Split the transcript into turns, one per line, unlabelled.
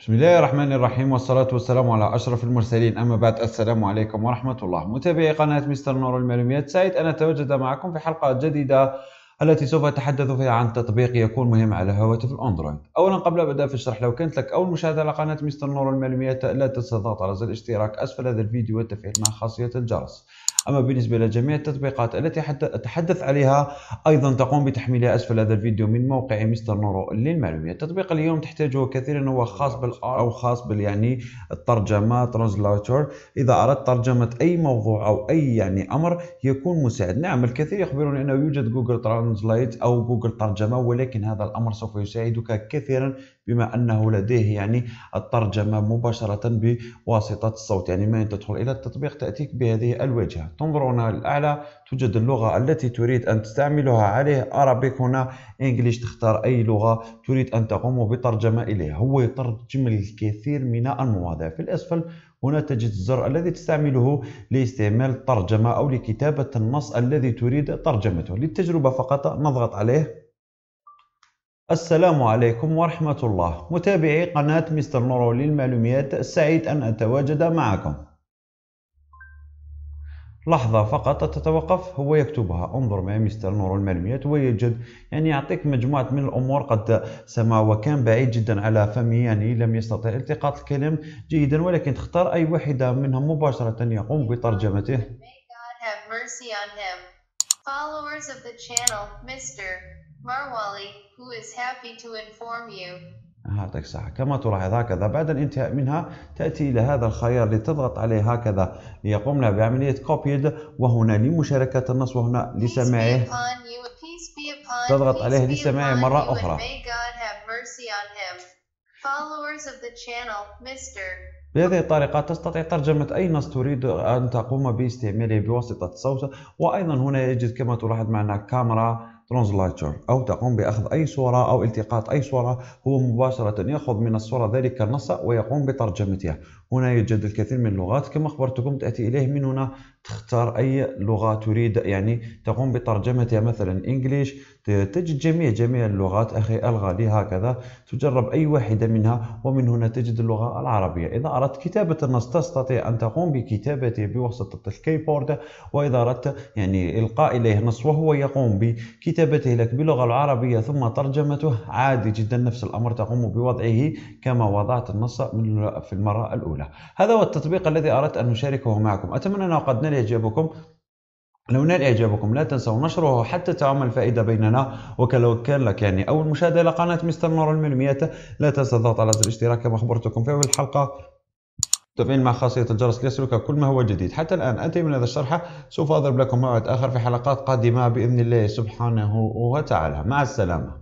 بسم الله الرحمن الرحيم والصلاة والسلام على أشرف المرسلين أما بعد السلام عليكم ورحمة الله متابعي قناة مستر نور المعلومات سعيد أن أتواجد معكم في حلقة جديدة التي سوف أتحدث فيها عن تطبيق يكون مهم على هواتف الأندرويد أولا قبل بدأ في الشرح لو كانت لك أول مشاهدة على قناة مستر نور المعلومات لا تنسى الضغط على زر الاشتراك أسفل هذا الفيديو وتفعيل مع خاصية الجرس أما بالنسبة لجميع التطبيقات التي أتحدث عليها أيضا تقوم بتحميلها أسفل هذا الفيديو من موقع مستر نورو للمعلومية التطبيق اليوم تحتاجه كثيرا هو خاص بال أو خاص بال يعني الترجمة ترانسلاتور إذا أردت ترجمة أي موضوع أو أي يعني أمر يكون مساعد نعم الكثير يخبرون أنه يوجد جوجل ترانسليت أو جوجل ترجمة ولكن هذا الأمر سوف يساعدك كثيرا بما انه لديه يعني الترجمه مباشره بواسطه الصوت يعني ما تدخل الى التطبيق تاتيك بهذه الواجهه تنظر هنا الاعلى توجد اللغه التي تريد ان تستعملها عليه ارابيك هنا انجليش تختار اي لغه تريد ان تقوم بترجمه اليها هو يترجم الكثير من المواضيع في الاسفل هنا تجد الزر الذي تستعمله لاستعمال الترجمة أو لكتابة النص الذي تريد ترجمته للتجربة فقط نضغط عليه السلام عليكم ورحمة الله متابعي قناة مستر نورو للمعلومات سعيد أن أتواجد معكم لحظة فقط تتوقف هو يكتبها انظر مع مستر نورو المعلومات ويجد يعني يعطيك مجموعة من الأمور قد سمع وكان بعيد جدا على فمه يعني لم يستطع التقاط الكلام جيدا ولكن تختار أي واحدة منها مباشرة يقوم بترجمته
Followers of the channel, Mr. مروالي who is happy to inform
you يعطيك صح كما تلاحظ هكذا بعد الانتهاء منها تأتي إلى هذا الخيار لتضغط عليه هكذا ليقومنا بعملية كوبيد وهنا لمشاركة النص وهنا لسماعه
تضغط عليه لسماعه مرة أخرى
بهذه الطريقة تستطيع ترجمة أي نص تريد أن تقوم باستعماله بواسطة الصوت وأيضا هنا يجد كما تلاحظ معنا كاميرا ترانزلايتر أو تقوم بأخذ أي صورة أو التقاط أي صورة هو مباشرة يأخذ من الصورة ذلك النص ويقوم بترجمتها هنا يوجد الكثير من اللغات كما أخبرتكم تأتي إليه من هنا تختار أي لغة تريد يعني تقوم بترجمتها مثلا إنجليش تجد جميع جميع اللغات أخي الغالي هكذا تجرب أي واحدة منها ومن هنا تجد اللغة العربية إذا أردت كتابة النص تستطيع أن تقوم بكتابته بواسطة الكيبورد وإذا أردت يعني إلقاء إليه نص وهو يقوم بكتابته لك باللغة العربية ثم ترجمته عادي جدا نفس الأمر تقوم بوضعه كما وضعت النص في المرة الأولى الأولى هذا هو التطبيق الذي أردت أن أشاركه معكم أتمنى أنه قد نال إعجابكم لو نال اعجابكم لا تنسوا نشره حتى تعم الفائده بيننا وكلو كان لك يعني أول مشاهدة الى قناه مستر نور الملميات لا تنسى الضغط على زر الاشتراك كما اخبرتكم في اول الحلقه تفعيل مع خاصية الجرس ليصلك كل ما هو جديد حتى الآن أنتهي من هذا الشرح سوف أضرب لكم موعد آخر في حلقات قادمة بإذن الله سبحانه وتعالى مع السلامة